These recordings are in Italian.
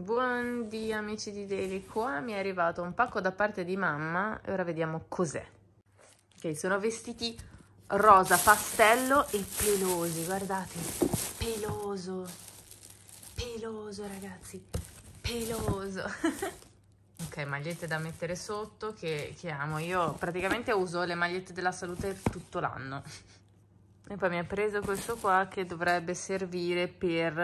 Buondì amici di Daily, qua mi è arrivato un pacco da parte di mamma e ora vediamo cos'è. Ok, sono vestiti rosa pastello e pelosi, guardate, peloso, peloso ragazzi, peloso. ok, magliette da mettere sotto che, che amo, io praticamente uso le magliette della salute tutto l'anno. E poi mi ha preso questo qua che dovrebbe servire per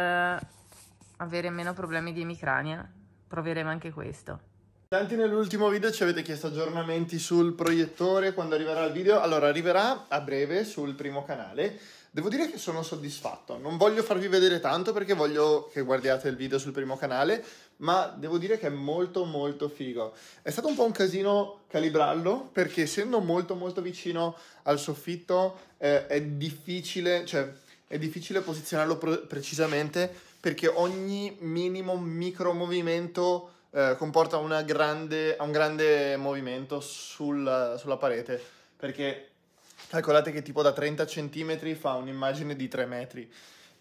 avere meno problemi di emicrania. Proveremo anche questo. Tanti nell'ultimo video ci avete chiesto aggiornamenti sul proiettore, quando arriverà il video. Allora, arriverà a breve sul primo canale. Devo dire che sono soddisfatto. Non voglio farvi vedere tanto perché voglio che guardiate il video sul primo canale, ma devo dire che è molto molto figo. È stato un po' un casino calibrarlo perché essendo molto molto vicino al soffitto eh, è difficile, cioè è difficile posizionarlo pre- precisamente perché ogni minimo micro movimento eh, comporta grande, un grande movimento sul, sulla parete. Perché calcolate che tipo da 30 cm fa un'immagine di 3 metri.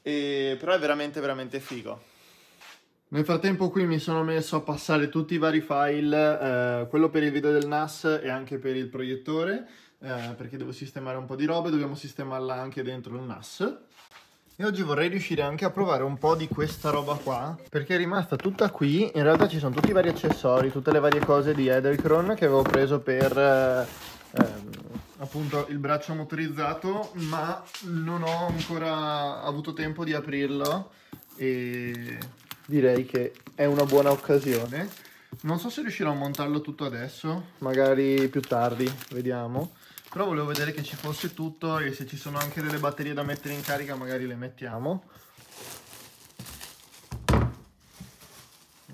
E, però è veramente, veramente figo. Nel frattempo qui mi sono messo a passare tutti i vari file, eh, quello per il video del NAS e anche per il proiettore eh, perché devo sistemare un po' di robe, dobbiamo sistemarla anche dentro il NAS. E oggi vorrei riuscire anche a provare un po' di questa roba qua, perché è rimasta tutta qui, in realtà ci sono tutti i vari accessori, tutte le varie cose di Edelkron che avevo preso per eh, ehm, appunto il braccio motorizzato, ma non ho ancora avuto tempo di aprirlo e direi che è una buona occasione. Non so se riuscirò a montarlo tutto adesso, magari più tardi, vediamo. Però volevo vedere che ci fosse tutto e se ci sono anche delle batterie da mettere in carica magari le mettiamo.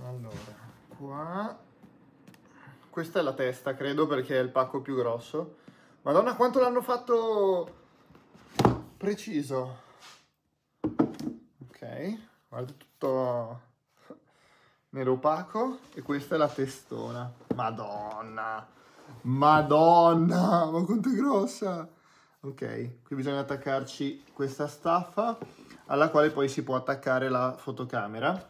Allora, qua... Questa è la testa, credo, perché è il pacco più grosso. Madonna, quanto l'hanno fatto preciso. Ok, guarda tutto nero opaco e questa è la testona. Madonna! Madonna, ma quanto è grossa! Ok, qui bisogna attaccarci questa staffa alla quale poi si può attaccare la fotocamera.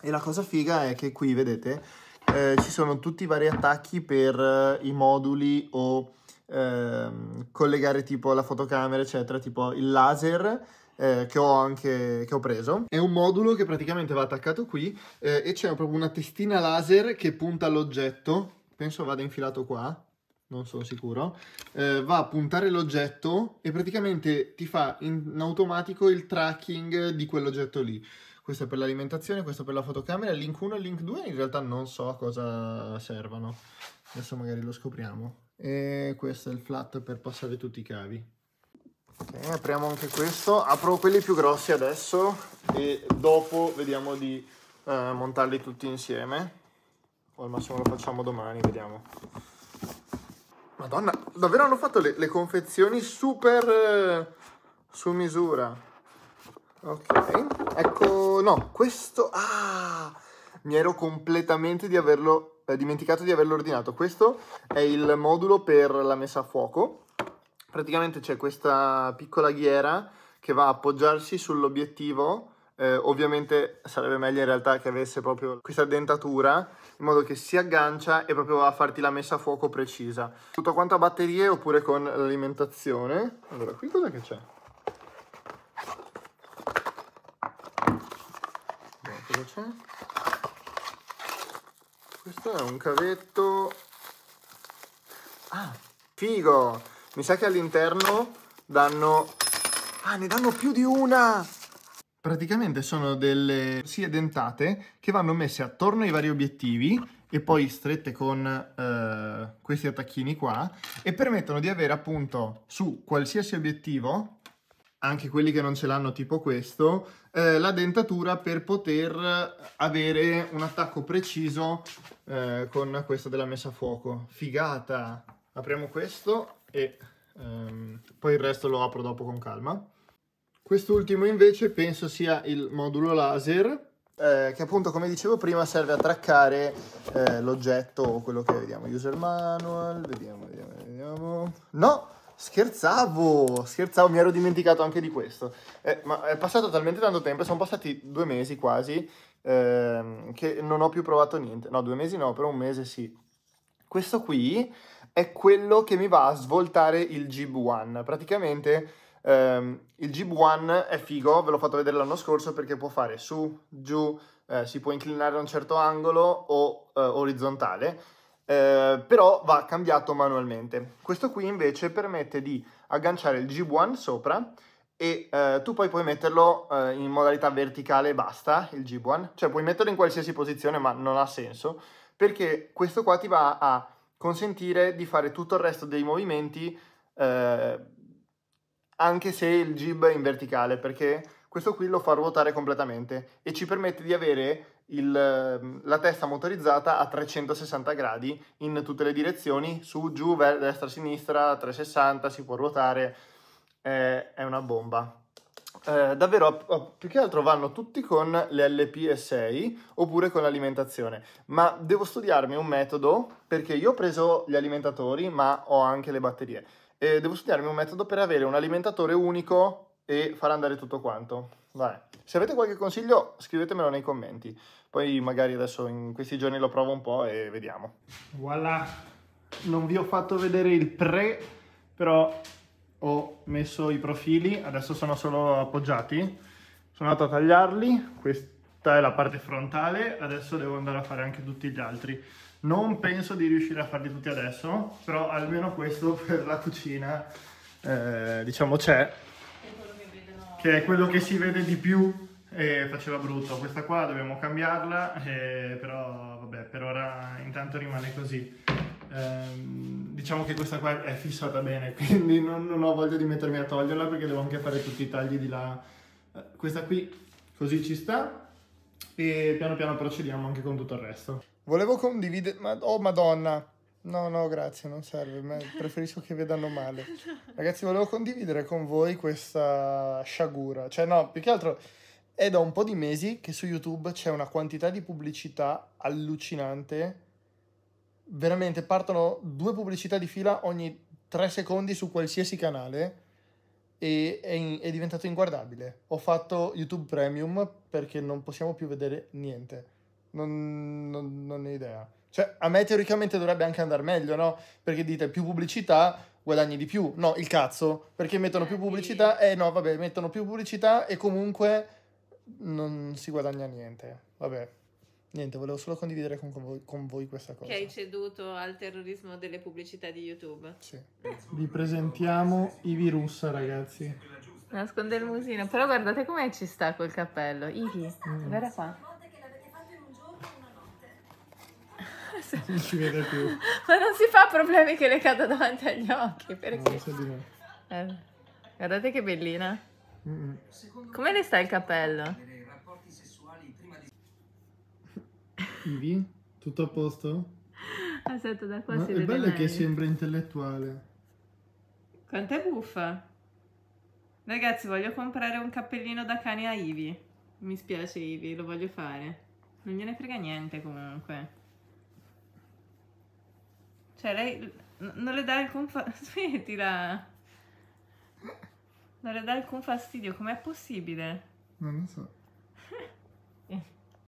E la cosa figa è che qui, vedete, eh, ci sono tutti i vari attacchi per eh, i moduli o eh, collegare tipo la fotocamera, eccetera, tipo il laser eh, che ho anche che ho preso. È un modulo che praticamente va attaccato qui eh, e c'è proprio una testina laser che punta all'oggetto penso vada infilato qua, non sono sicuro, eh, va a puntare l'oggetto e praticamente ti fa in automatico il tracking di quell'oggetto lì. Questo è per l'alimentazione, questo per la fotocamera, il link 1 e il link 2 in realtà non so a cosa servono. adesso magari lo scopriamo. E questo è il flat per passare tutti i cavi. Okay, apriamo anche questo, apro quelli più grossi adesso e dopo vediamo di eh, montarli tutti insieme o al massimo lo facciamo domani, vediamo. Madonna, davvero hanno fatto le, le confezioni super eh, su misura. Ok, ecco, no, questo... Ah, mi ero completamente di averlo, eh, dimenticato di averlo ordinato. Questo è il modulo per la messa a fuoco. Praticamente c'è questa piccola ghiera che va a appoggiarsi sull'obiettivo eh, ovviamente sarebbe meglio in realtà che avesse proprio questa dentatura in modo che si aggancia e proprio va a farti la messa a fuoco precisa. Tutto quanto a batterie oppure con l'alimentazione. Allora, qui cosa che c'è? No, cosa c'è? Questo è un cavetto... Ah, figo! Mi sa che all'interno danno... Ah, ne danno più di una! Praticamente sono delle scie dentate che vanno messe attorno ai vari obiettivi e poi strette con eh, questi attacchini qua e permettono di avere appunto su qualsiasi obiettivo anche quelli che non ce l'hanno tipo questo, eh, la dentatura per poter avere un attacco preciso eh, con questa della messa a fuoco. Figata! Apriamo questo e ehm, poi il resto lo apro dopo con calma. Quest'ultimo invece penso sia il modulo laser eh, che appunto come dicevo prima serve a traccare eh, l'oggetto o quello che vediamo. User manual, vediamo, vediamo, vediamo. No, scherzavo, scherzavo, mi ero dimenticato anche di questo. Eh, ma è passato talmente tanto tempo, sono passati due mesi quasi, ehm, che non ho più provato niente. No, due mesi no, però un mese sì. Questo qui è quello che mi va a svoltare il Jib One. Praticamente Um, il Jib One è figo, ve l'ho fatto vedere l'anno scorso perché può fare su, giù, eh, si può inclinare a un certo angolo o eh, orizzontale, eh, però va cambiato manualmente. Questo qui invece permette di agganciare il Jib One sopra e eh, tu poi puoi metterlo eh, in modalità verticale e basta, il Jib One, cioè puoi metterlo in qualsiasi posizione ma non ha senso perché questo qua ti va a consentire di fare tutto il resto dei movimenti eh, anche se il jib è in verticale, perché questo qui lo fa ruotare completamente e ci permette di avere il, ehm, la testa motorizzata a 360 gradi in tutte le direzioni, su, giù, destra, sinistra, 360, si può ruotare, eh, è una bomba. Eh, davvero, più che altro vanno tutti con le LP6 oppure con l'alimentazione, ma devo studiarmi un metodo perché io ho preso gli alimentatori ma ho anche le batterie. E devo studiarmi un metodo per avere un alimentatore unico e far andare tutto quanto. Vai. Se avete qualche consiglio scrivetemelo nei commenti. Poi magari adesso in questi giorni lo provo un po' e vediamo. Voilà! Non vi ho fatto vedere il pre, però ho messo i profili, adesso sono solo appoggiati. Sono andato a tagliarli, questa è la parte frontale, adesso devo andare a fare anche tutti gli altri. Non penso di riuscire a farli tutti adesso, però almeno questo per la cucina, eh, diciamo, c'è. Che è quello che si vede di più e faceva brutto. Questa qua dobbiamo cambiarla, eh, però vabbè, per ora intanto rimane così. Ehm, diciamo che questa qua è fissata bene, quindi non, non, ho voglia di mettermi a toglierla perché devo anche fare tutti i tagli di là. Eh, questa qui così ci sta e piano piano procediamo anche con tutto il resto. Volevo condividere... Ma- oh madonna! No, no, grazie, non serve. Preferisco che vedano male. Ragazzi, volevo condividere con voi questa sciagura. Cioè, no, più che altro è da un po' di mesi che su YouTube c'è una quantità di pubblicità allucinante. Veramente partono due pubblicità di fila ogni tre secondi su qualsiasi canale e è, in, è diventato inguardabile. Ho fatto YouTube Premium perché non possiamo più vedere niente. Non, non, non, ho idea. Cioè, a me teoricamente dovrebbe anche andare meglio, no? Perché dite più pubblicità, guadagni di più. No, il cazzo. Perché mettono più eh, pubblicità? Eh no, vabbè, mettono più pubblicità e comunque non si guadagna niente. Vabbè. Niente, volevo solo condividere con, voi, con voi, questa cosa. Che hai ceduto al terrorismo delle pubblicità di YouTube. Sì. Eh. Vi presentiamo Ivi Russa, ragazzi. Nasconde il musino. Però guardate come ci sta col cappello. Ivi, mm. guarda qua. forse. Non ci vede più. Ma non si fa problemi che le cada davanti agli occhi, perché... No, eh, guardate che bellina. Mm -mm. Come le sta il cappello? Ivi, tutto a posto? Aspetta, ah, da qua Ma si è vede bello meglio. che sembra intellettuale. Quanto è buffa. Ragazzi, voglio comprare un cappellino da cane a Ivi. Mi spiace Ivi, lo voglio fare. Non gliene frega niente comunque. Cioè, lei non le dà alcun fastidio. Smettila. Non le dà alcun fastidio. Com'è possibile? Non lo so.